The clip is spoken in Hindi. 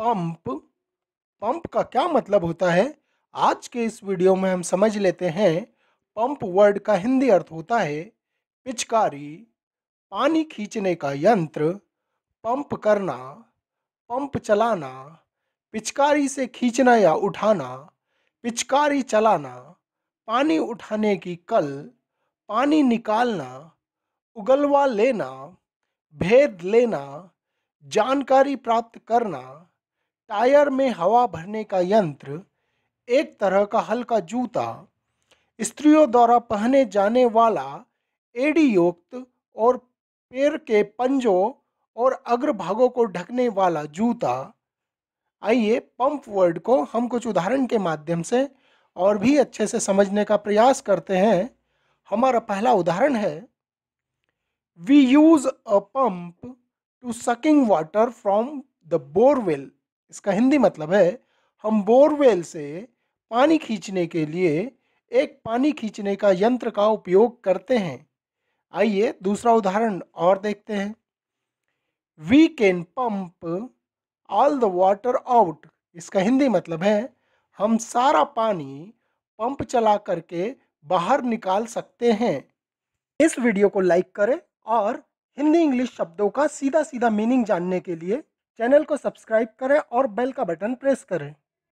पंप पंप का क्या मतलब होता है आज के इस वीडियो में हम समझ लेते हैं पंप वर्ड का हिंदी अर्थ होता है पिचकारी पानी खींचने का यंत्र पंप करना पंप चलाना पिचकारी से खींचना या उठाना पिचकारी चलाना पानी उठाने की कल पानी निकालना उगलवा लेना भेद लेना जानकारी प्राप्त करना टायर में हवा भरने का यंत्र एक तरह का हल्का जूता स्त्रियों द्वारा पहने जाने वाला एडी युक्त और पैर के पंजों और अग्रभागों को ढकने वाला जूता आइए पंप वर्ड को हम कुछ उदाहरण के माध्यम से और भी अच्छे से समझने का प्रयास करते हैं हमारा पहला उदाहरण है we use a pump to sucking water from the borewell इसका हिंदी मतलब है हम बोरवेल से पानी खींचने के लिए एक पानी खींचने का यंत्र का उपयोग करते हैं आइए दूसरा उदाहरण और देखते हैं we can pump all the water out इसका हिंदी मतलब है हम सारा पानी पंप चला करके बाहर निकाल सकते हैं इस वीडियो को लाइक करें और हिंदी इंग्लिश शब्दों का सीधा सीधा मीनिंग जानने के लिए चैनल को सब्सक्राइब करें और बेल का बटन प्रेस करें